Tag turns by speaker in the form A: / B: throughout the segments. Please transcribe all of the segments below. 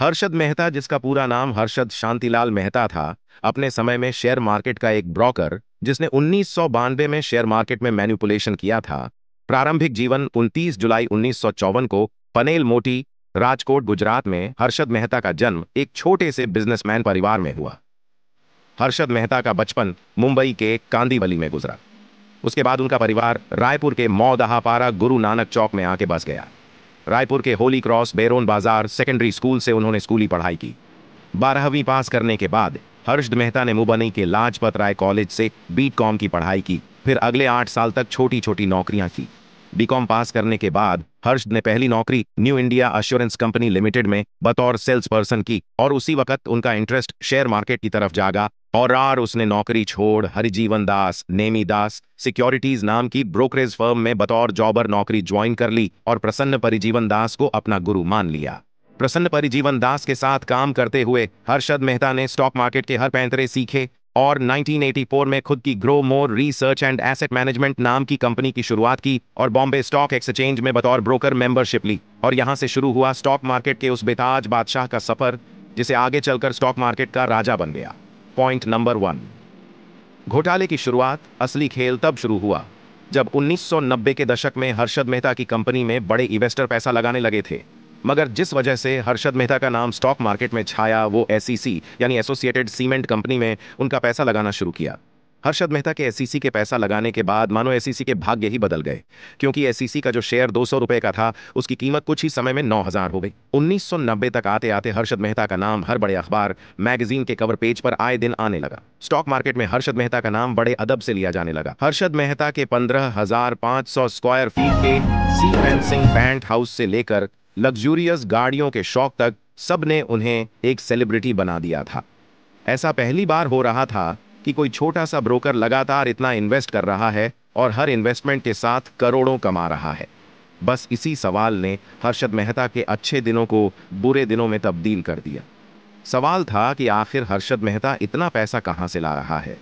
A: हर्षद मेहता जिसका पूरा नाम हर्षद शांतिलाल मेहता था अपने समय में शेयर मार्केट का एक ब्रोकर जिसने उन्नीस में शेयर मार्केट में मैन्युपुलेशन किया था प्रारंभिक जीवन 29 जुलाई उन्नीस को पनेल मोटी राजकोट गुजरात में हर्षद मेहता का जन्म एक छोटे से बिजनेसमैन परिवार में हुआ हर्षद मेहता का बचपन मुंबई के कांदीवली में गुजरा उसके बाद उनका परिवार रायपुर के मौदहापारा गुरु नानक चौक में आके बस गया रायपुर के Holy Cross Bairon Bazar secondary school से उन्होंने स्कूली पढ़ाई की बारहवीं पास करने के बाद हर्षद मेहता ने मुबनी के लाजपत राय कॉलेज से बी की पढ़ाई की फिर अगले आठ साल तक छोटी छोटी नौकरियां की बीकॉम पास करने के बाद हर्षद ने पहली नौकरी New India Assurance company limited में बतौर सेल्स पर्सन की और उसी वक्त उनका इंटरेस्ट शेयर मार्केट की तरफ जागा और आर उसने नौकरी छोड़ हरिजीवन दास नेमी दास सिक्योरिटीज नाम की ब्रोकरेज फर्म में बतौर जॉबर नौकरी ज्वाइन कर ली और प्रसन्न परिजीवन दास को अपना गुरु मान लिया प्रसन्न परिजीवन दास के साथ काम करते हुए हर्षद मेहता ने स्टॉक मार्केट के हर पैंतरे सीखे और 1984 में खुद की Grow More Research and Asset Management नाम की कंपनी की शुरुआत की और बॉम्बे स्टॉक एक्सचेंज में बतौर ब्रोकर मेंबरशिप ली और यहां से शुरू हुआ स्टॉक मार्केट के उस बेताज बादशाह का सफर जिसे आगे चलकर स्टॉक मार्केट का राजा बन गया पॉइंट नंबर वन घोटाले की शुरुआत असली खेल तब शुरू हुआ जब 1990 के दशक में हर्षद मेहता की कंपनी में बड़े इन्वेस्टर पैसा लगाने लगे थे मगर जिस वजह से हर्षद मेहता का नाम स्टॉक मार्केट में छाया वो एस e यानी एसोसिएटेड सीमेंट कंपनी में उनका पैसा लगाना शुरू किया हर्षद मेहता के एस e के पैसा लगाने के बाद मानो एस e के भाग्य ही बदल गए क्योंकि एस e का जो शेयर दो सौ का था उसकी कीमत कुछ ही समय में नौ हजार हो गई 1990 तक आते आते हर्षद मेहता का नाम हर बड़े अखबार मैगजीन के कवर पेज पर आए दिन आने लगा स्टॉक मार्केट में हर्षद मेहता का नाम बड़े अदब से लिया जाने लगा हर्षद मेहता के पंद्रह स्क्वायर फीट के सी फेंसिंग पैंट हाउस से लेकर लग्जूरियस गाड़ियों के शौक तक सब ने उन्हें एक सेलिब्रिटी बना दिया था ऐसा पहली बार हो रहा था कि कोई छोटा सा ब्रोकर लगातार इतना इन्वेस्ट कर रहा है और हर इन्वेस्टमेंट के साथ करोड़ों कमा रहा है बस इसी सवाल ने हर्षद मेहता के अच्छे दिनों को बुरे दिनों में तब्दील कर दिया सवाल था कि आखिर हर्षद मेहता इतना पैसा कहां से ला रहा है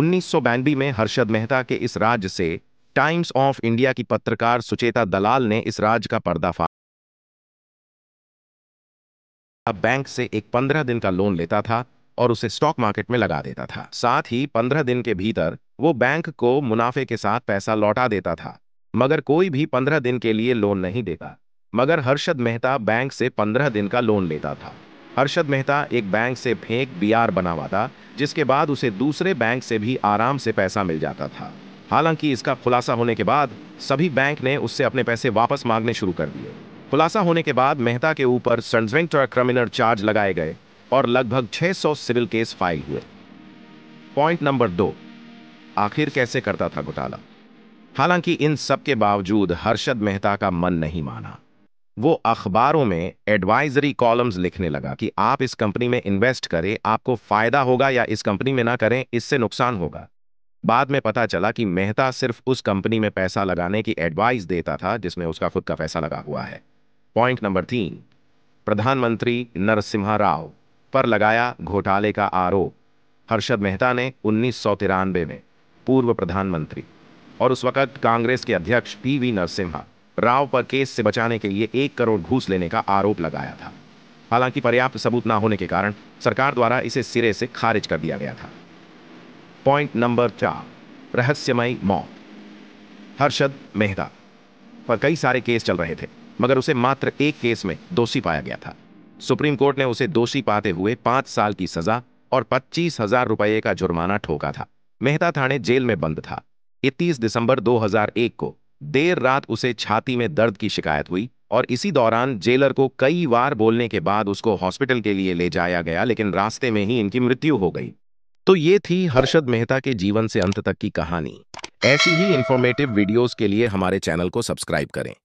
A: उन्नीस में हर्षद मेहता के इस राज्य से टाइम्स ऑफ इंडिया की पत्रकार सुचेता दलाल ने इस राज्य का अब बैंक से एक पंद्रह दिन का लोन लेता था और उसे स्टॉक मार्केट में लगा देता था साथ ही पंद्रह दिन के भीतर वो बैंक को मुनाफे के साथ पैसा लौटा देता था मगर कोई भी पंद्रह दिन के लिए लोन नहीं देता मगर हर्षद मेहता बैंक से पंद्रह दिन का लोन लेता था हर्षद मेहता एक बैंक से फेंक बीआर बनावाता जिसके बाद उसे दूसरे बैंक से भी आराम से पैसा मिल जाता था हालांकि इसका खुलासा होने के बाद सभी बैंक ने उससे अपने पैसे वापस मांगने शुरू कर दिए खुलासा होने के बाद मेहता के ऊपर और क्रिमिनल चार्ज लगाए गए और लगभग 600 सिविल केस फाइल हुए पॉइंट नंबर दो आखिर कैसे करता था घोटाला हालांकि इन सब के बावजूद हर्षद मेहता का मन नहीं माना वो अखबारों में एडवाइजरी कॉलम्स लिखने लगा कि आप इस कंपनी में इन्वेस्ट करें आपको फायदा होगा या इस कंपनी में ना करें इससे नुकसान होगा बाद में पता चला कि मेहता सिर्फ उस कंपनी में पैसा लगाने की एडवाइस देता था जिसमें उसका खुद का पैसा लगा हुआ है पॉइंट नंबर तीन प्रधानमंत्री नरसिम्हा राव पर लगाया घोटाले का आरोप हर्षद मेहता ने उन्नीस में पूर्व प्रधानमंत्री और उस वक्त कांग्रेस के अध्यक्ष पी वी नरसिम्हा राव पर केस से बचाने के लिए एक करोड़ घूस लेने का आरोप लगाया था हालांकि पर्याप्त सबूत ना होने के कारण सरकार द्वारा इसे सिरे से खारिज कर दिया गया था पॉइंट नंबर चार रहस्यमय मौत हर्षद मेहता पर कई सारे केस चल रहे थे मगर उसे मात्र एक केस में दोषी पाया गया था सुप्रीम कोर्ट ने उसे दोषी पाते हुए पांच साल की सजा और पच्चीस हजार रुपये का जुर्माना ठोका था मेहता थाने जेल में बंद था 31 दिसंबर 2001 को देर रात उसे छाती में दर्द की शिकायत हुई और इसी दौरान जेलर को कई बार बोलने के बाद उसको हॉस्पिटल के लिए ले जाया गया लेकिन रास्ते में ही इनकी मृत्यु हो गई तो ये थी हर्षद मेहता के जीवन से अंत तक की कहानी ऐसी ही इंफॉर्मेटिव वीडियोस के लिए हमारे चैनल को सब्सक्राइब करें